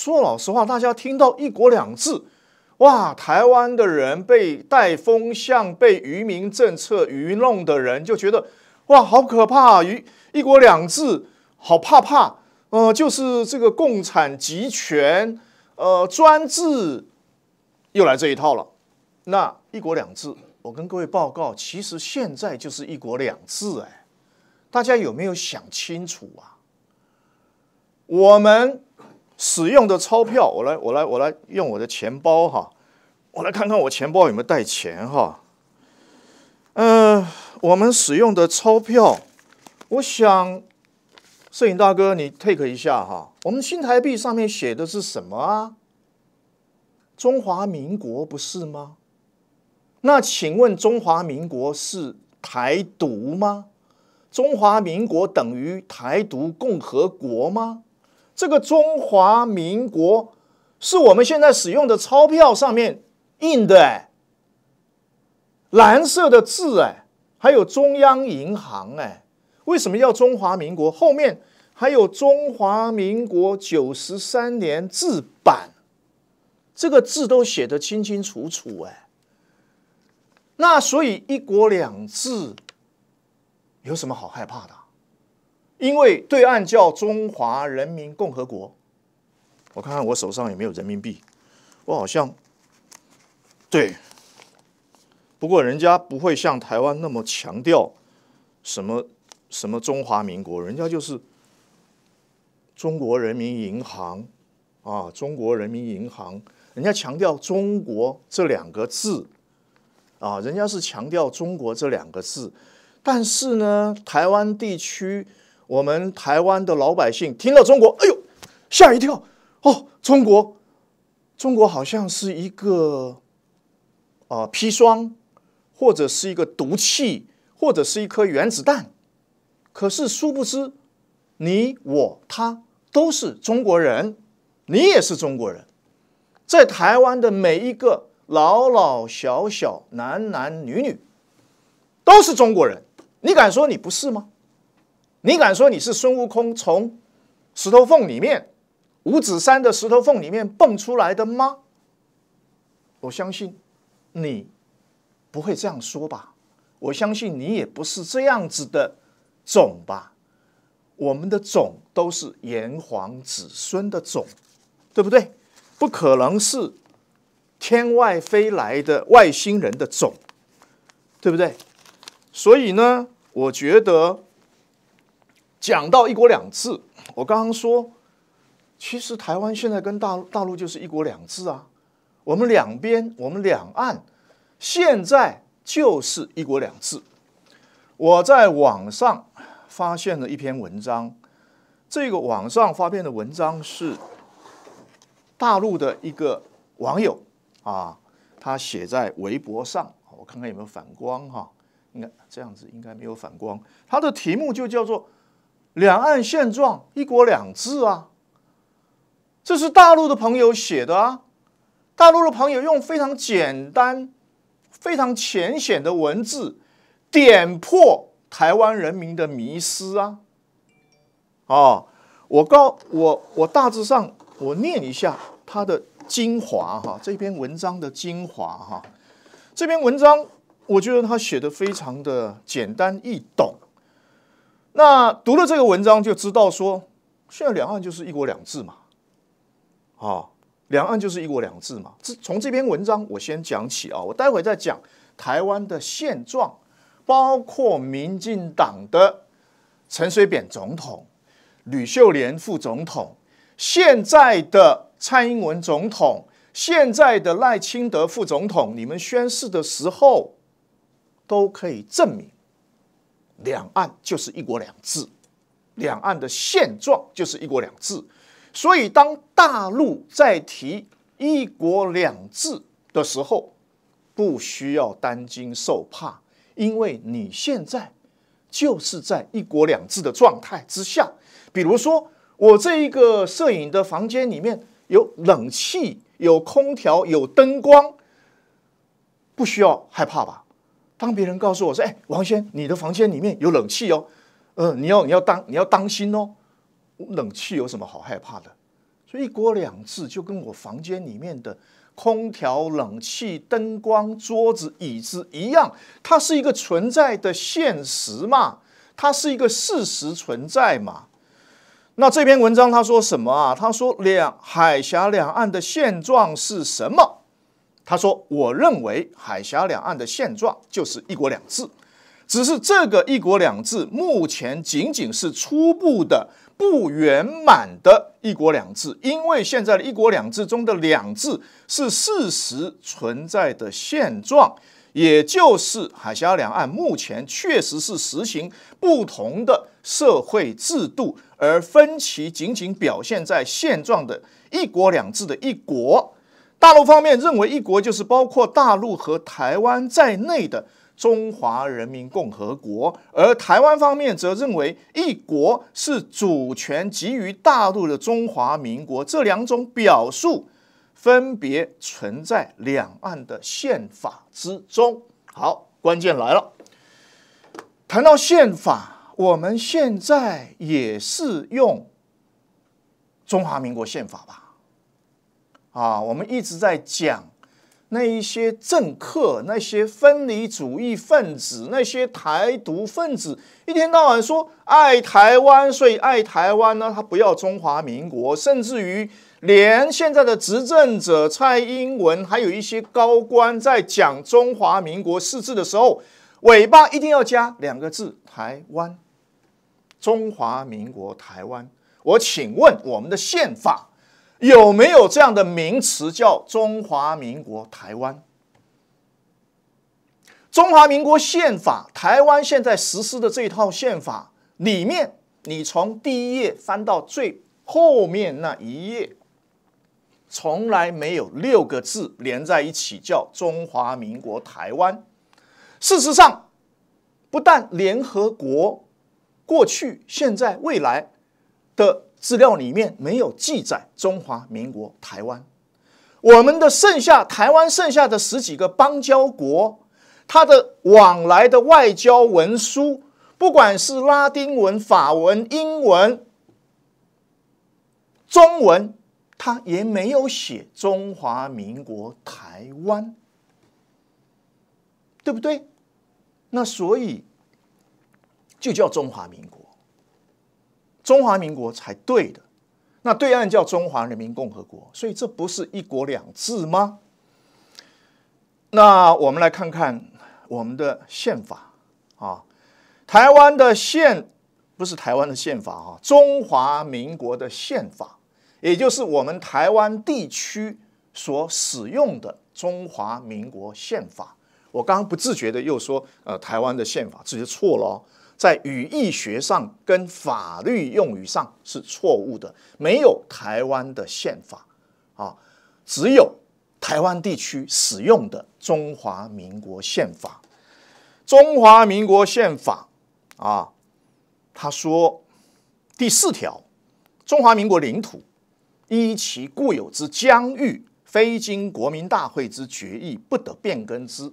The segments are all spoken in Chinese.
说老实话，大家听到“一国两制”，哇，台湾的人被带风向、被愚民政策愚弄的人就觉得，哇，好可怕！愚“一国两制”好怕怕，呃，就是这个共产集权、呃专制又来这一套了。那“一国两制”，我跟各位报告，其实现在就是“一国两制”哎，大家有没有想清楚啊？我们。使用的钞票，我来，我来，我来用我的钱包哈，我来看看我钱包有没有带钱哈。嗯，我们使用的钞票，我想，摄影大哥，你 take 一下哈。我们新台币上面写的是什么啊？中华民国不是吗？那请问中华民国是台独吗？中华民国等于台独共和国吗？这个中华民国，是我们现在使用的钞票上面印的蓝色的字哎，还有中央银行哎，为什么要中华民国？后面还有中华民国九十三年制版，这个字都写得清清楚楚哎，那所以一国两制有什么好害怕的？因为对岸叫中华人民共和国，我看看我手上有没有人民币？我好像对，不过人家不会像台湾那么强调什么什么中华民国，人家就是中国人民银行啊，中国人民银行，人家强调中国这两个字啊，人家是强调中国这两个字，但是呢，台湾地区。我们台湾的老百姓听到中国，哎呦，吓一跳，哦，中国，中国好像是一个，啊，砒霜，或者是一个毒气，或者是一颗原子弹。可是殊不知，你我他都是中国人，你也是中国人，在台湾的每一个老老小小、男男女女，都是中国人。你敢说你不是吗？你敢说你是孙悟空从石头缝里面五指山的石头缝里面蹦出来的吗？我相信你不会这样说吧。我相信你也不是这样子的种吧。我们的种都是炎黄子孙的种，对不对？不可能是天外飞来的外星人的种，对不对？所以呢，我觉得。讲到一国两制，我刚刚说，其实台湾现在跟大大陆就是一国两制啊。我们两边，我们两岸，现在就是一国两制。我在网上发现了一篇文章，这个网上发片的文章是大陆的一个网友啊，他写在微博上。我看看有没有反光哈，应该这样子，应该没有反光。他的题目就叫做。两岸现状，一国两制啊，这是大陆的朋友写的啊，大陆的朋友用非常简单、非常浅显的文字，点破台湾人民的迷失啊！哦，我告我我大致上我念一下他的精华哈，这篇文章的精华哈，这篇文章我觉得他写的非常的简单易懂。那读了这个文章就知道说，现在两岸就是一国两制嘛，啊，两岸就是一国两制嘛。这从这篇文章我先讲起啊，我待会再讲台湾的现状，包括民进党的陈水扁总统、吕秀莲副总统，现在的蔡英文总统、现在的赖清德副总统，你们宣誓的时候都可以证明。两岸就是一国两制，两岸的现状就是一国两制，所以当大陆在提一国两制的时候，不需要担惊受怕，因为你现在就是在一国两制的状态之下。比如说，我这一个摄影的房间里面有冷气、有空调、有灯光，不需要害怕吧？当别人告诉我说：“哎，王先，你的房间里面有冷气哦，呃，你要你要当你要当心哦，冷气有什么好害怕的？所以一国两制就跟我房间里面的空调、冷气、灯光、桌子、椅子一样，它是一个存在的现实嘛，它是一个事实存在嘛。那这篇文章他说什么啊？他说两海峡两岸的现状是什么？”他说：“我认为海峡两岸的现状就是一国两制，只是这个一国两制目前仅仅是初步的、不圆满的一国两制。因为现在的一国两制中的两制是事实存在的现状，也就是海峡两岸目前确实是实行不同的社会制度，而分歧仅仅表现在现状的一国两制的一国。”大陆方面认为“一国”就是包括大陆和台湾在内的中华人民共和国，而台湾方面则认为“一国”是主权给于大陆的中华民国。这两种表述分别存在两岸的宪法之中。好，关键来了，谈到宪法，我们现在也是用中华民国宪法吧。啊，我们一直在讲那一些政客、那些分离主义分子、那些台独分子，一天到晚说爱台湾，所以爱台湾呢，他不要中华民国，甚至于连现在的执政者蔡英文，还有一些高官在讲中华民国四字的时候，尾巴一定要加两个字台湾，中华民国台湾。我请问我们的宪法。有没有这样的名词叫“中华民国台湾”？中华民国宪法，台湾现在实施的这套宪法里面，你从第一页翻到最后面那一页，从来没有六个字连在一起叫“中华民国台湾”。事实上，不但联合国过去、现在、未来的。资料里面没有记载中华民国台湾，我们的剩下台湾剩下的十几个邦交国，它的往来的外交文书，不管是拉丁文、法文、英文、中文，他也没有写中华民国台湾，对不对？那所以就叫中华民国。中华民国才对的，那对岸叫中华人民共和国，所以这不是一国两制吗？那我们来看看我们的宪法啊，台湾的宪不是台湾的宪法啊，中华民国的宪法，也就是我们台湾地区所使用的中华民国宪法。我刚不自觉的又说，呃，台湾的宪法，自己错了。在语义学上跟法律用语上是错误的，没有台湾的宪法，啊，只有台湾地区使用的中华民国宪法。中华民国宪法啊，他说第四条，中华民国领土依其固有之疆域，非经国民大会之决议不得变更之。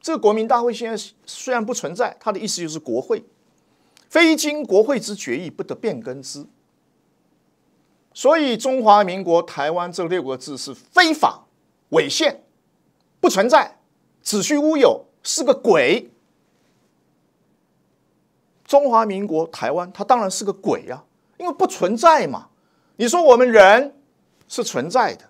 这个国民大会现在虽然不存在，他的意思就是国会。非经国会之决议，不得变更之。所以，中华民国台湾这六个字是非法、违宪，不存在，子虚乌有，是个鬼。中华民国台湾，它当然是个鬼呀，因为不存在嘛。你说我们人是存在的，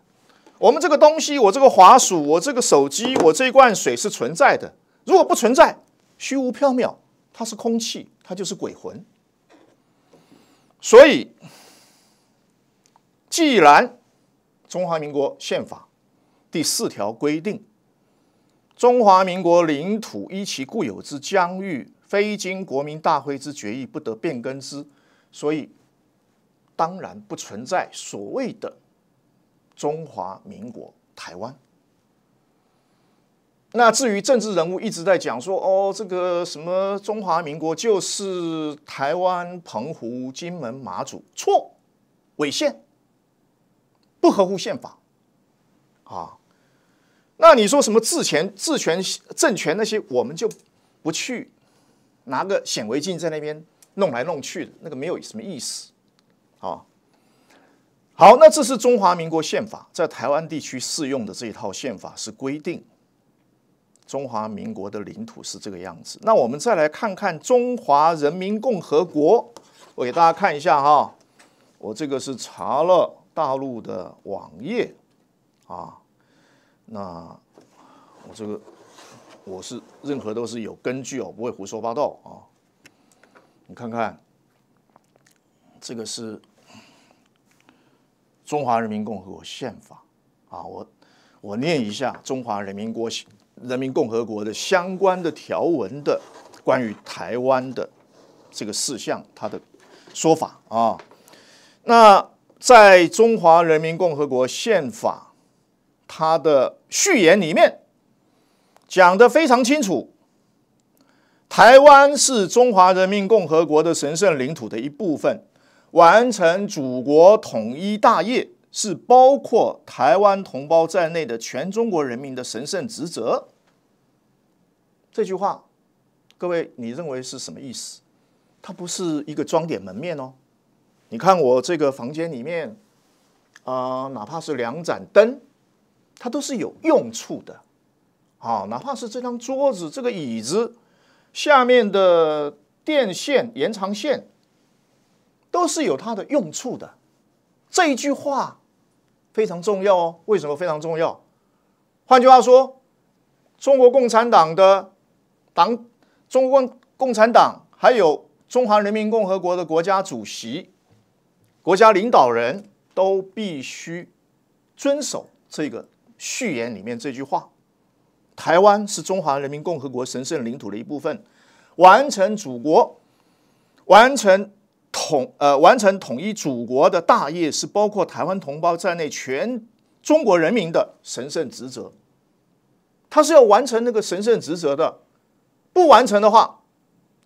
我们这个东西，我这个滑鼠，我这个手机，我这一罐水是存在的。如果不存在，虚无缥缈。它是空气，它就是鬼魂。所以，既然中华民国宪法第四条规定，中华民国领土依其固有之疆域，非经国民大会之决议不得变更之，所以当然不存在所谓的中华民国台湾。那至于政治人物一直在讲说，哦，这个什么中华民国就是台湾、澎湖、金门、马祖，错，违宪，不合乎宪法，啊，那你说什么治权、治权、政权那些，我们就不去拿个显微镜在那边弄来弄去，的，那个没有什么意思，啊，好，那这是中华民国宪法在台湾地区适用的这一套宪法是规定。中华民国的领土是这个样子，那我们再来看看中华人民共和国，我给大家看一下哈，我这个是查了大陆的网页啊，那我这个我是任何都是有根据哦，不会胡说八道啊，你看看这个是中华人民共和国宪法啊，我我念一下《中华人民国》。人民共和国的相关的条文的关于台湾的这个事项，它的说法啊，那在中华人民共和国宪法它的序言里面讲得非常清楚，台湾是中华人民共和国的神圣领土的一部分，完成祖国统一大业是包括台湾同胞在内的全中国人民的神圣职责。这句话，各位，你认为是什么意思？它不是一个装点门面哦。你看我这个房间里面，啊，哪怕是两盏灯，它都是有用处的。啊，哪怕是这张桌子、这个椅子下面的电线、延长线，都是有它的用处的。这一句话非常重要哦。为什么非常重要？换句话说，中国共产党的。党、中国共产党，还有中华人民共和国的国家主席、国家领导人都必须遵守这个序言里面这句话：“台湾是中华人民共和国神圣领土的一部分，完成祖国、完成统呃完成统一祖国的大业，是包括台湾同胞在内全中国人民的神圣职责。”他是要完成那个神圣职责的。不完成的话，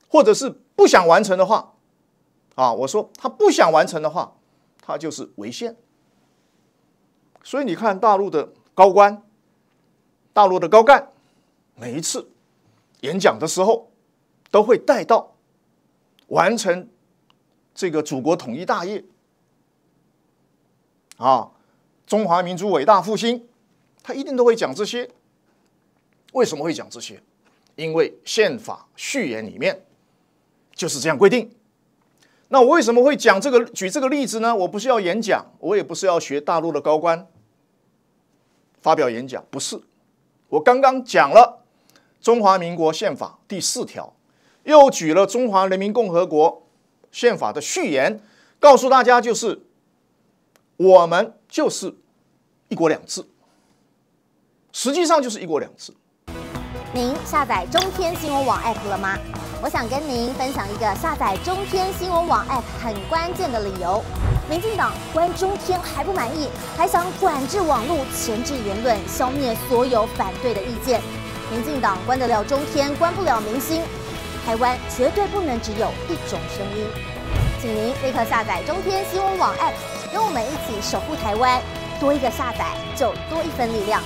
或者是不想完成的话，啊，我说他不想完成的话，他就是违宪。所以你看，大陆的高官、大陆的高干，每一次演讲的时候，都会带到完成这个祖国统一大业，啊，中华民族伟大复兴，他一定都会讲这些。为什么会讲这些？因为宪法序言里面就是这样规定。那我为什么会讲这个举这个例子呢？我不是要演讲，我也不是要学大陆的高官发表演讲，不是。我刚刚讲了中华民国宪法第四条，又举了中华人民共和国宪法的序言，告诉大家就是我们就是一国两制，实际上就是一国两制。您下载中天新闻网 app 了吗？我想跟您分享一个下载中天新闻网 app 很关键的理由。民进党关中天还不满意，还想管制网络、前置言论、消灭所有反对的意见。民进党关得了中天，关不了民心。台湾绝对不能只有一种声音，请您立刻下载中天新闻网 app，跟我们一起守护台湾。多一个下载，就多一份力量。